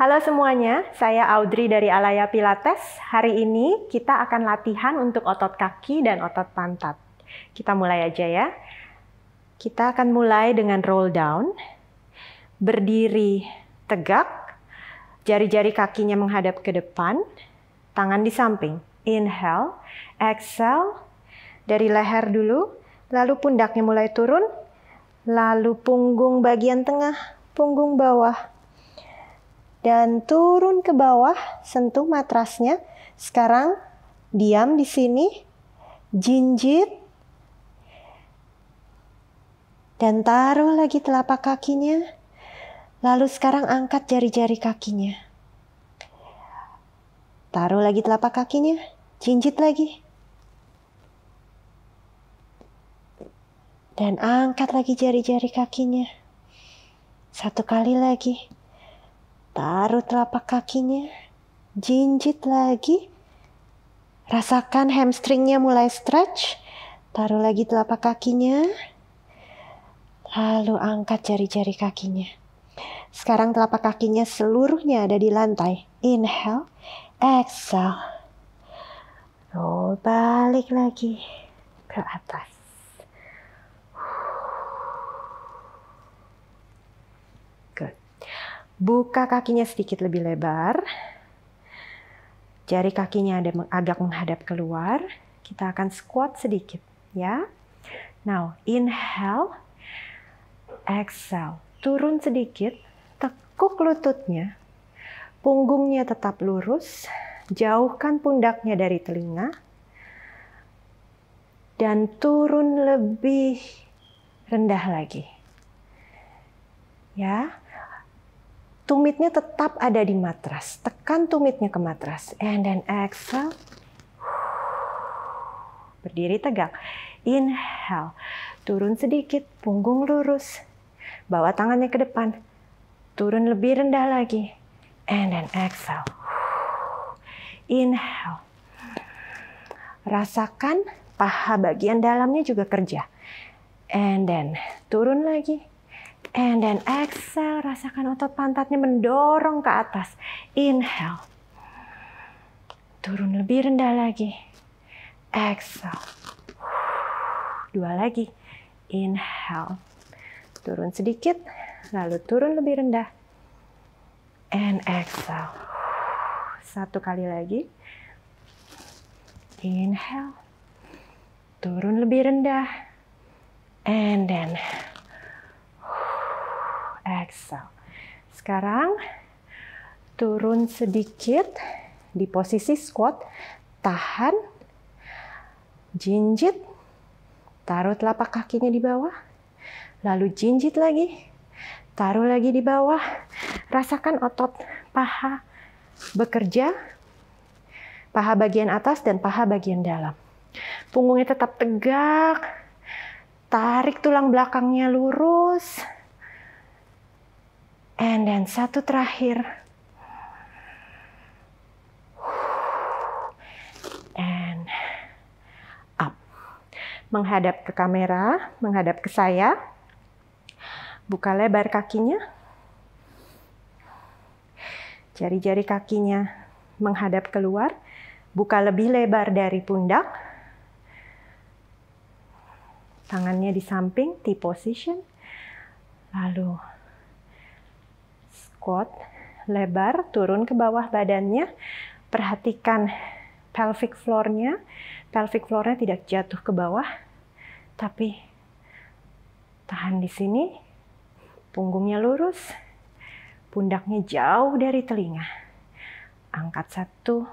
Halo semuanya, saya Audrey dari Alaya Pilates. Hari ini kita akan latihan untuk otot kaki dan otot pantat. Kita mulai aja ya. Kita akan mulai dengan roll down. Berdiri tegak, jari-jari kakinya menghadap ke depan, tangan di samping. Inhale, exhale, dari leher dulu, lalu pundaknya mulai turun, lalu punggung bagian tengah, punggung bawah, dan turun ke bawah, sentuh matrasnya. Sekarang diam di sini, jinjit, dan taruh lagi telapak kakinya. Lalu sekarang angkat jari-jari kakinya. Taruh lagi telapak kakinya, jinjit lagi. Dan angkat lagi jari-jari kakinya. Satu kali lagi. Taruh telapak kakinya, jinjit lagi. Rasakan hamstringnya mulai stretch. Taruh lagi telapak kakinya. Lalu angkat jari-jari kakinya. Sekarang telapak kakinya seluruhnya ada di lantai. Inhale, exhale. Roll oh, balik lagi ke atas. Buka kakinya sedikit lebih lebar. Jari kakinya ada agak menghadap keluar. Kita akan squat sedikit ya. Now, inhale. Exhale. Turun sedikit, tekuk lututnya. Punggungnya tetap lurus. Jauhkan pundaknya dari telinga. Dan turun lebih rendah lagi. Ya. Tumitnya tetap ada di matras. Tekan tumitnya ke matras. And then exhale. Berdiri tegak. Inhale. Turun sedikit, punggung lurus. Bawa tangannya ke depan. Turun lebih rendah lagi. And then exhale. Inhale. Rasakan paha bagian dalamnya juga kerja. And then turun lagi. And then exhale, rasakan otot pantatnya mendorong ke atas. Inhale. Turun lebih rendah lagi. Exhale. Dua lagi. Inhale. Turun sedikit, lalu turun lebih rendah. And exhale. Satu kali lagi. Inhale. Turun lebih rendah. And then exhale. Sekarang turun sedikit di posisi squat, tahan, jinjit, taruh telapak kakinya di bawah, lalu jinjit lagi, taruh lagi di bawah. Rasakan otot paha bekerja, paha bagian atas dan paha bagian dalam. Punggungnya tetap tegak, tarik tulang belakangnya lurus, And then satu terakhir. And up. Menghadap ke kamera, menghadap ke saya. Buka lebar kakinya. Jari-jari kakinya menghadap keluar. Buka lebih lebar dari pundak. Tangannya di samping, T position. Lalu squat, lebar, turun ke bawah badannya. Perhatikan pelvic floor-nya. Pelvic floor-nya tidak jatuh ke bawah, tapi tahan di sini. Punggungnya lurus, pundaknya jauh dari telinga. Angkat satu,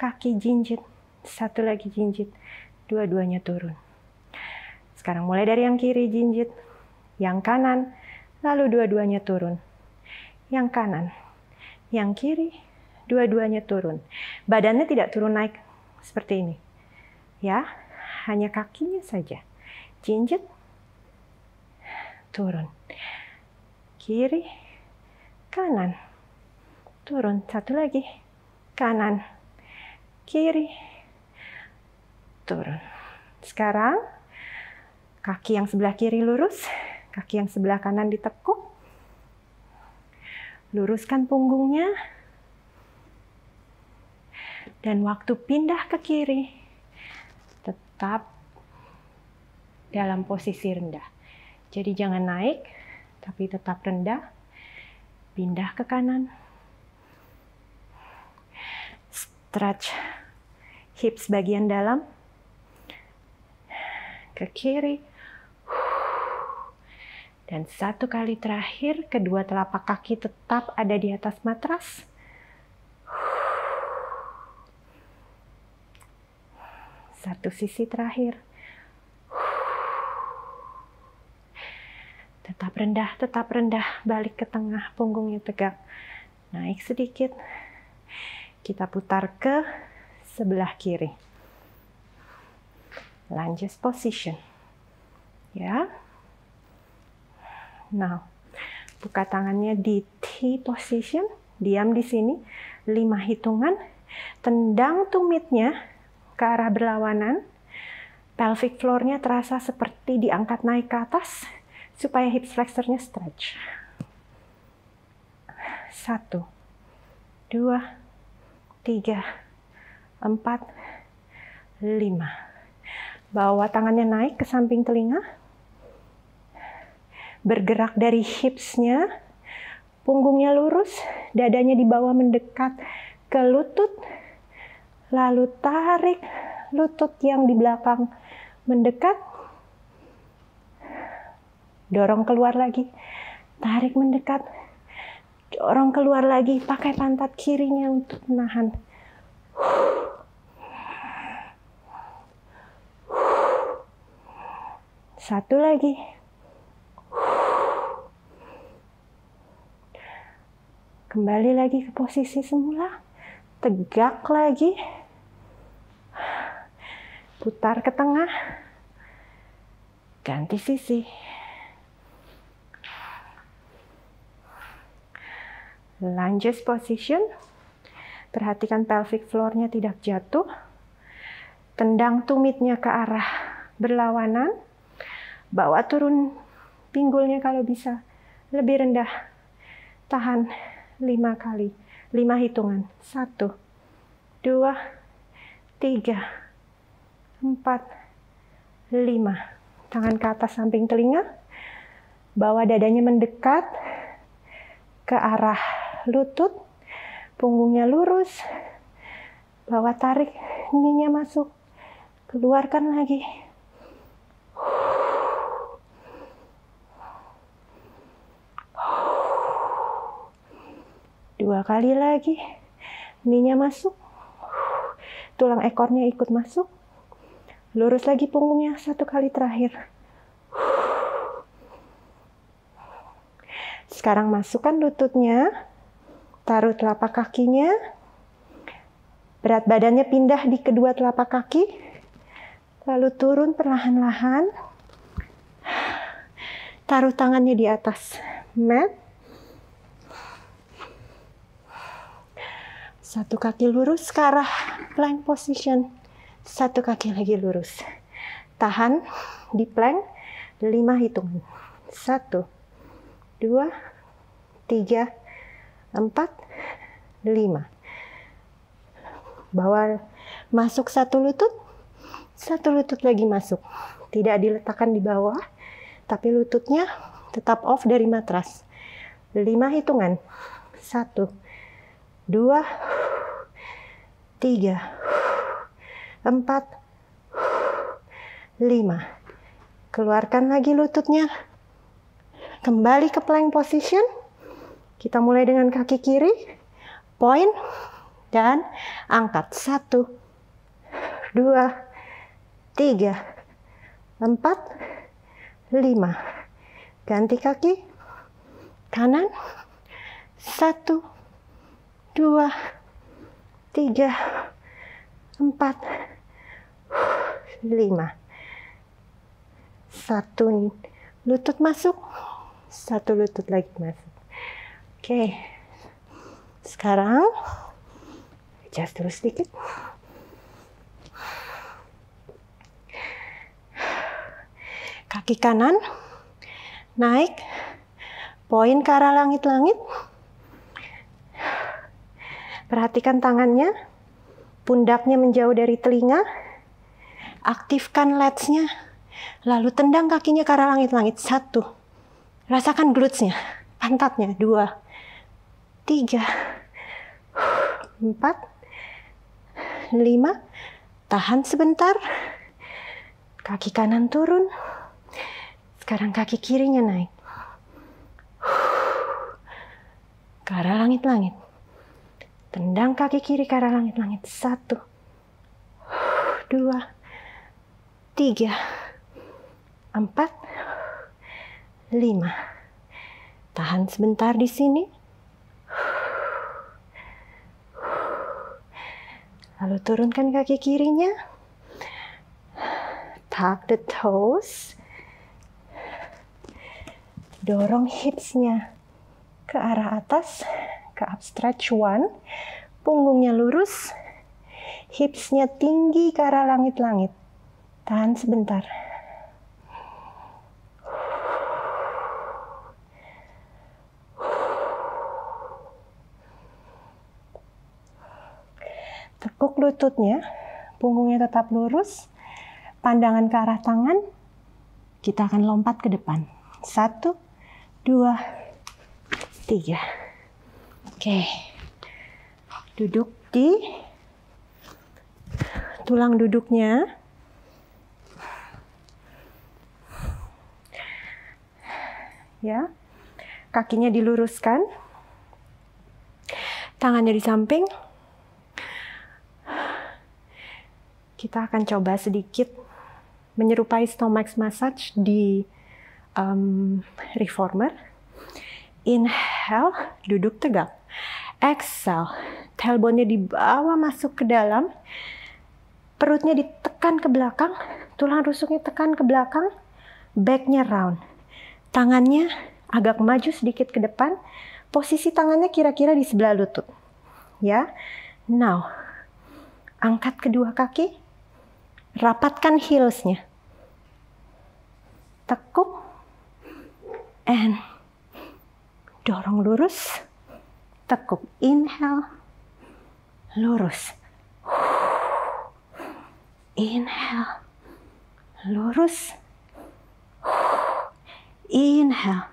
kaki jinjit, satu lagi jinjit, dua-duanya turun. Sekarang mulai dari yang kiri jinjit, yang kanan, lalu dua-duanya turun yang kanan, yang kiri, dua-duanya turun. Badannya tidak turun naik seperti ini. Ya, hanya kakinya saja. Jinjit, turun. Kiri, kanan, turun. Satu lagi, kanan, kiri, turun. Sekarang, kaki yang sebelah kiri lurus, kaki yang sebelah kanan ditekuk, luruskan punggungnya, dan waktu pindah ke kiri, tetap dalam posisi rendah. Jadi jangan naik, tapi tetap rendah, pindah ke kanan, stretch hips bagian dalam, ke kiri, dan satu kali terakhir, kedua telapak kaki tetap ada di atas matras. Satu sisi terakhir. Tetap rendah, tetap rendah, balik ke tengah, punggungnya tegak. Naik sedikit. Kita putar ke sebelah kiri. Lunges position. Ya. Now, nah, buka tangannya di T position, diam di sini, lima hitungan, tendang tumitnya ke arah berlawanan, pelvic floor-nya terasa seperti diangkat naik ke atas, supaya hip flexor stretch. Satu, dua, tiga, empat, lima. Bawa tangannya naik ke samping telinga, bergerak dari hipsnya, punggungnya lurus, dadanya di bawah mendekat ke lutut, lalu tarik lutut yang di belakang mendekat, dorong keluar lagi, tarik mendekat, dorong keluar lagi, pakai pantat kirinya untuk menahan. Satu lagi, Kembali lagi ke posisi semula. Tegak lagi. Putar ke tengah. Ganti sisi. Lunges position. Perhatikan pelvic floor-nya tidak jatuh. Tendang tumitnya ke arah berlawanan. Bawa turun pinggulnya kalau bisa. Lebih rendah. Tahan lima kali. Lima hitungan. Satu, dua, tiga, empat, lima. Tangan ke atas samping telinga. Bawa dadanya mendekat ke arah lutut. Punggungnya lurus. Bawa tarik, ininya masuk. Keluarkan lagi dua kali lagi ninya masuk tulang ekornya ikut masuk lurus lagi punggungnya satu kali terakhir sekarang masukkan lututnya taruh telapak kakinya berat badannya pindah di kedua telapak kaki lalu turun perlahan-lahan taruh tangannya di atas mat Satu kaki lurus ke arah plank position. Satu kaki lagi lurus. Tahan di plank lima hitungan. Satu, dua, tiga, empat, lima. Bawa masuk satu lutut, satu lutut lagi masuk. Tidak diletakkan di bawah, tapi lututnya tetap off dari matras. Lima hitungan. Satu dua, tiga, empat, lima. Keluarkan lagi lututnya. Kembali ke plank position. Kita mulai dengan kaki kiri. Point. Dan angkat. Satu, dua, tiga, empat, lima. Ganti kaki. Kanan. Satu, dua, tiga, empat, lima. Satu lutut masuk, satu lutut lagi masuk. Oke, sekarang adjust terus sedikit. Kaki kanan naik, poin ke arah langit-langit. Perhatikan tangannya, pundaknya menjauh dari telinga. Aktifkan latsnya, lalu tendang kakinya ke arah langit-langit. Satu, rasakan glutesnya, pantatnya. Dua, tiga, empat, lima. Tahan sebentar. Kaki kanan turun. Sekarang kaki kirinya naik. Ke arah langit-langit. Tendang kaki kiri ke arah langit-langit. Satu, dua, tiga, empat, lima. Tahan sebentar di sini. Lalu turunkan kaki kirinya. Tuck the toes. Dorong hipsnya ke arah atas ke stretch one punggungnya lurus, hipsnya tinggi ke arah langit-langit. Tahan sebentar. Tekuk lututnya, punggungnya tetap lurus, pandangan ke arah tangan, kita akan lompat ke depan. Satu, dua, tiga. Oke. Duduk di tulang duduknya. Ya. Kakinya diluruskan. Tangannya di samping. Kita akan coba sedikit menyerupai stomach massage di um, reformer. Inhale, duduk tegak. Exhale, tailbone-nya dibawa masuk ke dalam, perutnya ditekan ke belakang, tulang rusuknya tekan ke belakang, backnya round. Tangannya agak maju sedikit ke depan, posisi tangannya kira-kira di sebelah lutut. Ya, now angkat kedua kaki, rapatkan heelsnya, tekuk, and dorong lurus, tekuk inhale lurus inhale lurus inhale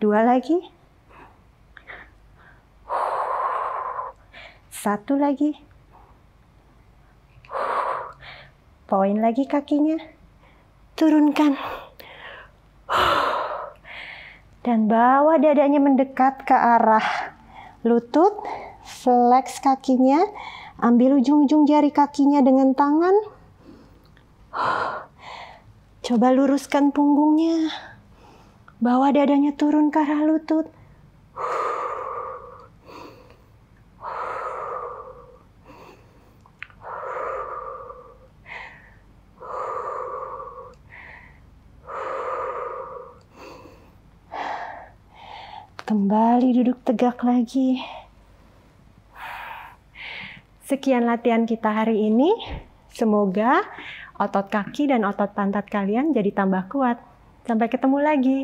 dua lagi satu lagi poin lagi kakinya turunkan dan bawa dadanya mendekat ke arah lutut, flex kakinya, ambil ujung-ujung jari kakinya dengan tangan. Coba luruskan punggungnya. Bawa dadanya turun ke arah lutut. Huh. Kembali duduk tegak lagi. Sekian latihan kita hari ini. Semoga otot kaki dan otot pantat kalian jadi tambah kuat. Sampai ketemu lagi.